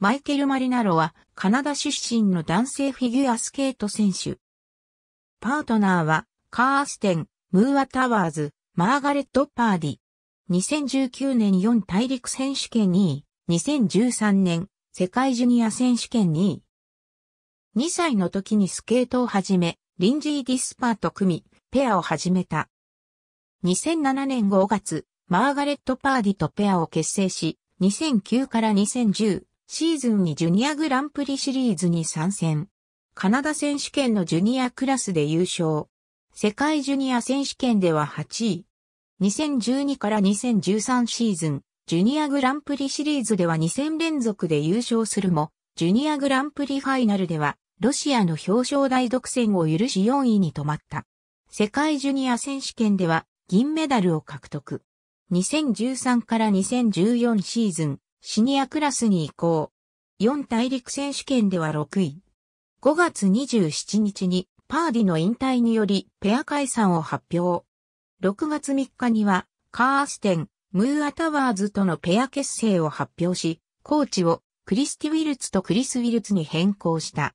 マイケル・マリナロはカナダ出身の男性フィギュアスケート選手。パートナーはカーステン、ムーア・タワーズ、マーガレット・パーディ。2019年4大陸選手権2位、2013年世界ジュニア選手権2位。2歳の時にスケートを始め、リンジー・ディスパーと組、み、ペアを始めた。2007年5月、マーガレット・パーディとペアを結成し、2009から2010、シーズンにジュニアグランプリシリーズに参戦。カナダ選手権のジュニアクラスで優勝。世界ジュニア選手権では8位。2012から2013シーズン、ジュニアグランプリシリーズでは2戦連続で優勝するも、ジュニアグランプリファイナルでは、ロシアの表彰台独占を許し4位に止まった。世界ジュニア選手権では、銀メダルを獲得。2013から2014シーズン、シニアクラスに移行。4大陸選手権では6位。5月27日にパーディの引退によりペア解散を発表。6月3日にはカーステン、ムーアタワーズとのペア結成を発表し、コーチをクリスティ・ウィルツとクリス・ウィルツに変更した。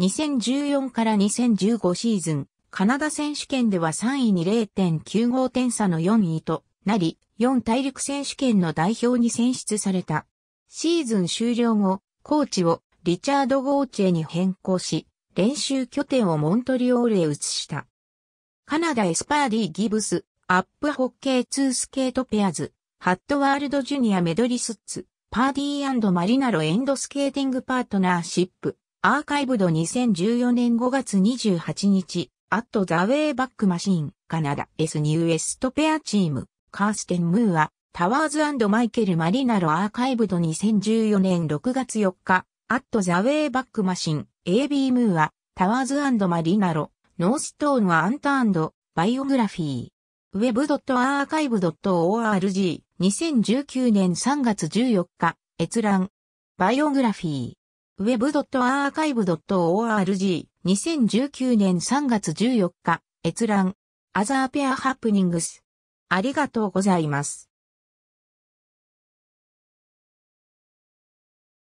2014から2015シーズン、カナダ選手権では3位に0.95点差の4位と、なり、4大陸選手権の代表に選出された。シーズン終了後、コーチをリチャード・ゴーチェに変更し、練習拠点をモントリオールへ移した。カナダエスパーディ・ギブス、アップホッケーースケートペアズ、ハットワールドジュニアメドリスッツ、パーディーマリナロエンドスケーティングパートナーシップ、アーカイブド2014年5月28日、アットザウェイバックマシーン、カナダ S ーウエストペアチーム。カーステン・ムーア、タワーズマイケル・マリナロアーカイブド2014年6月4日、アット・ザ・ウェイ・バック・マシン、AB ムーア、タワーズマリナロ、ノーストーン・アンタバイオグラフィー。web.archive.org 2019年3月14日、閲覧。バイオグラフィー。web.archive.org 2019年3月14日、閲覧。アザーペアハプニングス。ありがとうございます。